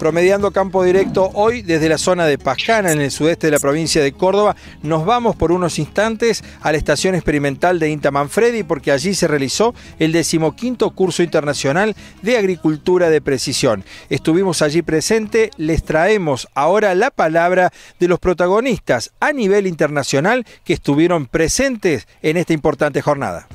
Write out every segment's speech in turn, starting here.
promediando campo directo hoy desde la zona de Pascana, en el sudeste de la provincia de Córdoba. Nos vamos por unos instantes a la estación experimental de Inta Manfredi, porque allí se realizó el decimoquinto curso internacional de agricultura de precisión. Estuvimos allí presente, les traemos ahora la palabra de los protagonistas a nivel internacional que estuvieron presentes en esta importante jornada.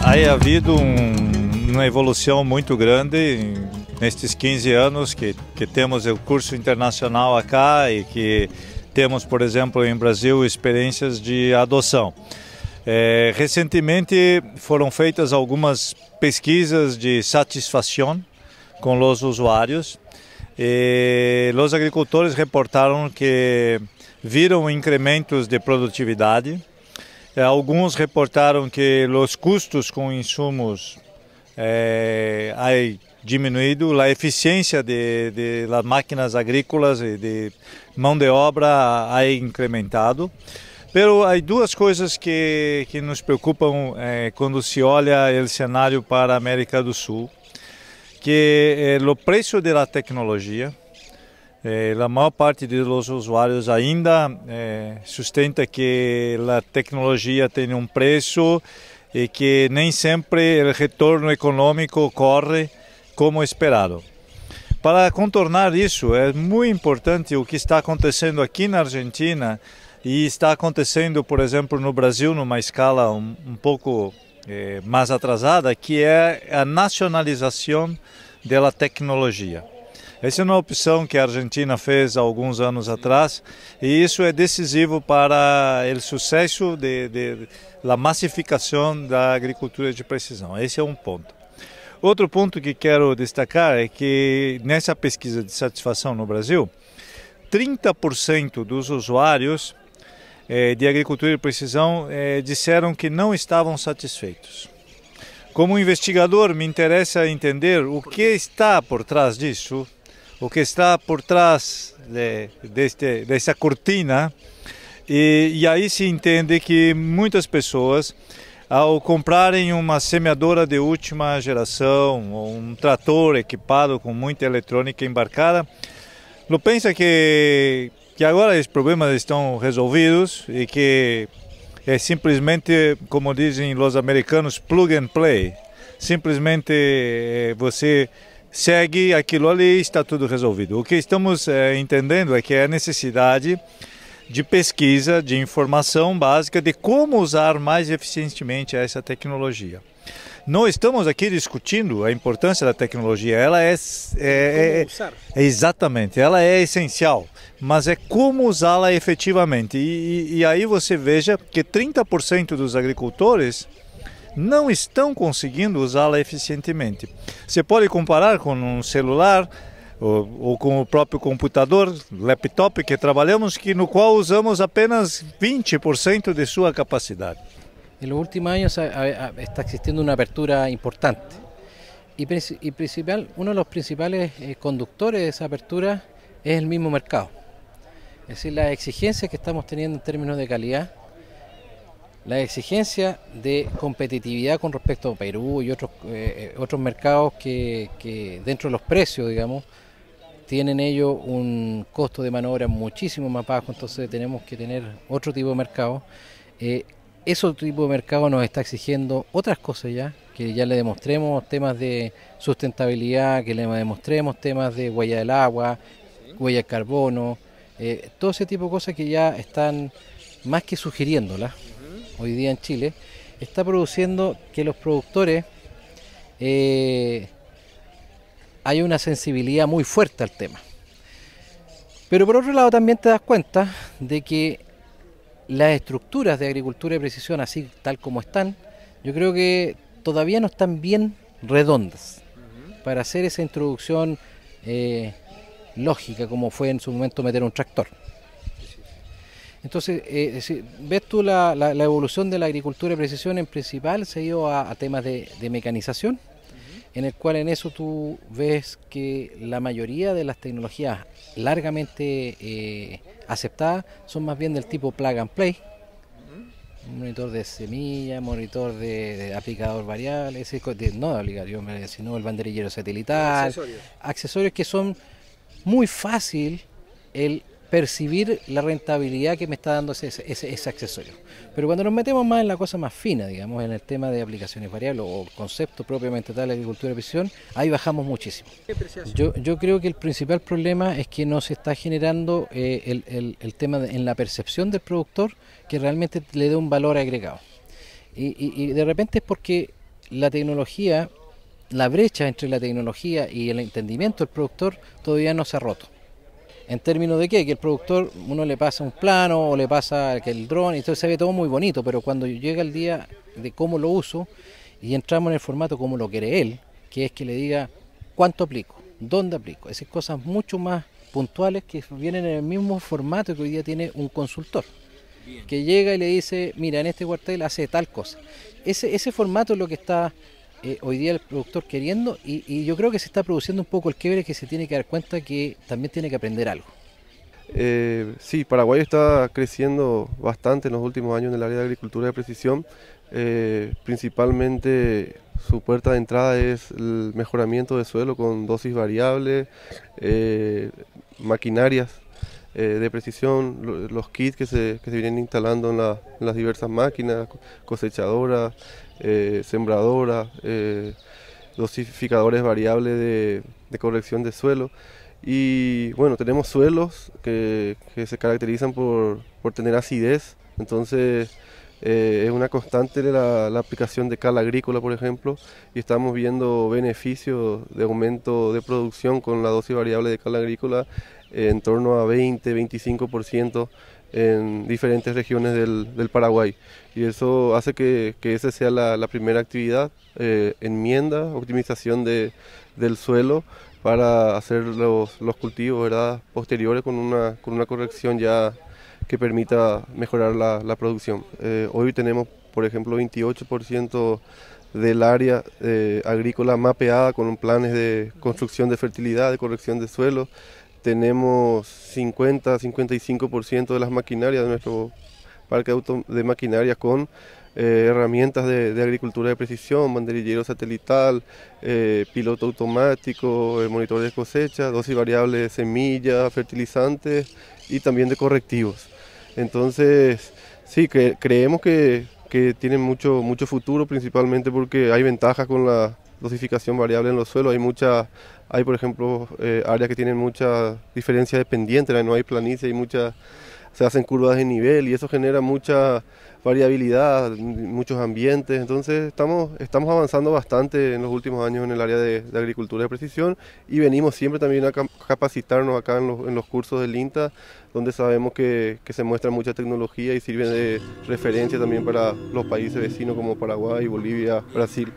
Ha habido un uma evolução muito grande nestes 15 anos que, que temos o curso internacional acá e que temos, por exemplo, em Brasil, experiências de adoção. É, recentemente foram feitas algumas pesquisas de satisfação com os usuários e os agricultores reportaram que viram incrementos de produtividade. É, alguns reportaram que os custos com insumos é, há diminuído a eficiência de, de das máquinas agrícolas e de mão de obra há incrementado. Pero há duas coisas que, que nos preocupam é, quando se olha o cenário para a América do Sul, que é o preço da tecnologia. É, a maior parte dos usuários ainda é, sustenta que a tecnologia tem um preço e que nem sempre o retorno econômico ocorre como esperado. Para contornar isso, é muito importante o que está acontecendo aqui na Argentina e está acontecendo, por exemplo, no Brasil, numa escala um, um pouco eh, mais atrasada, que é a nacionalização da tecnologia. Essa é uma opção que a Argentina fez há alguns anos atrás e isso é decisivo para o sucesso de, de da massificação da agricultura de precisão. Esse é um ponto. Outro ponto que quero destacar é que nessa pesquisa de satisfação no Brasil, 30% dos usuários eh, de agricultura de precisão eh, disseram que não estavam satisfeitos. Como investigador, me interessa entender o que está por trás disso, o que está por trás de, deste, dessa cortina. E, e aí se entende que muitas pessoas, ao comprarem uma semeadora de última geração, ou um trator equipado com muita eletrônica embarcada, não pensa que, que agora os problemas estão resolvidos e que é simplesmente, como dizem os americanos, plug and play. Simplesmente eh, você segue aquilo ali, está tudo resolvido. O que estamos é, entendendo é que é a necessidade de pesquisa, de informação básica de como usar mais eficientemente essa tecnologia. Não estamos aqui discutindo a importância da tecnologia, ela é, é, é, é exatamente, ela é essencial, mas é como usá-la efetivamente. E, e, e aí você veja que 30% dos agricultores não estão conseguindo usá-la eficientemente. Você pode comparar com um celular ou, ou, com o próprio computador, laptop que trabalhamos, que no qual usamos apenas 20% de sua capacidade. Em últimos anos está existindo uma abertura importante e y principal, uno de los principales eh, conductores de esa apertura es el mismo mercado. Es decir, las exigencias que estamos teniendo en términos de calidad La exigencia de competitividad con respecto a Perú y otros, eh, eh, otros mercados que, dentro de los precios, digamos, tienen ellos un costo de maniobra muchísimo más bajo, entonces tenemos que tener otro tipo de mercado. Eh, ese tipo de mercado nos está exigiendo otras cosas ya, que ya le demostremos temas de sustentabilidad, que le demostremos temas de huella del agua, huella de carbono, todo ese tipo de cosas que ya están más que sugiriéndolas, hoy día en Chile, está produciendo que los productores eh, hay una sensibilidad muy fuerte al tema. Pero por otro lado también te das cuenta de que las estructuras de agricultura de precisión, así tal como están, yo creo que todavía no están bien redondas para hacer esa introducción eh, lógica como fue en su momento meter un tractor. Entonces, eh, ves tú la, evolución de la agricultura de precisión en principal se dio a, temas de, mecanización, en el cual en eso tú ves que la mayoría de las tecnologías largamente eh, aceptadas son más bien del tipo plug and play, monitor de semilla, monitor de, aplicador variable, ese, de, no de obligatorio, sino el banderillero satelital, accesorios. accesorios que son muy fácil el percibir la rentabilidad que me está dando ese, ese, accesorio. Pero cuando nos metemos más en la cosa más fina, digamos, en el tema de aplicaciones variables o concepto propiamente tal, agricultura de precisión, ahí bajamos muchísimo. Yo, yo creo que el principal problema es que no se está generando eh, el, tema en la percepción del productor que realmente le dé un valor agregado. y, y de repente es porque la tecnología, la brecha entre la tecnología y el entendimiento del productor todavía no se ha roto en términos de qué, que el productor uno le pasa un plano o le pasa que el dron y todo se ve todo muy bonito, pero cuando llega el día de cómo lo uso y entramos en el formato como lo quiere él, que es que le diga cuánto aplico, dónde aplico, esas cosas mucho más puntuales que vienen en el mismo formato que hoy día tiene un consultor. Que llega y le dice, mira, en este cuartel hace tal cosa. Ese, ese formato es lo que está eh, hoy día el productor queriendo y, yo creo que se está produciendo un poco el quiebre que se tiene que dar cuenta que también tiene que aprender algo. Eh, sí, Paraguay está creciendo bastante en los últimos años en el área de agricultura de precisión. Eh, principalmente su puerta de entrada es el mejoramiento de suelo con dosis variables, maquinarias eh, de precisión, los kits que se, vienen instalando en, las diversas máquinas, cosechadoras, eh, sembradoras, eh, dosificadores variables de, de corrección de suelo. Y bueno, tenemos suelos que, se caracterizan por, tener acidez, entonces es una constante la, la, aplicación de cal agrícola, por ejemplo, y estamos viendo beneficios de aumento de producción con la dosis variable de cal agrícola eh, en torno a 20-25% en diferentes regiones del, Paraguay. Y eso hace que, esa sea la, primera actividad, eh, enmienda, optimización del suelo para hacer los, cultivos posteriores con una, con una corrección ya que permita mejorar la, producción. Eh, hoy tenemos, por ejemplo, 28% del área agrícola mapeada con planes de construcción de fertilidad, de corrección de suelo, tenemos 50-55% de las maquinarias de nuestro parque de maquinaria con eh, herramientas de, agricultura de precisión, banderillero satelital, eh, piloto automático, eh, monitores de cosecha, dosis variables de semillas, fertilizantes y también de correctivos. Entonces, sí, creemos que, que tienen mucho, mucho futuro, principalmente porque hay ventajas con la dosificación variable en los suelos. Hay muchas, hay por ejemplo eh, áreas que tienen mucha diferencias de pendiente, no hay planicie, se hacen curvas de nivel y eso genera mucha variabilidad, muchos ambientes. Entonces estamos, estamos avanzando bastante en los últimos años en el área de, agricultura de precisión y venimos siempre también a capacitarnos acá en los, cursos del INTA, donde sabemos que, que, se muestra mucha tecnología y sirve de referencia también para los países vecinos como Paraguay, Bolivia, Brasil.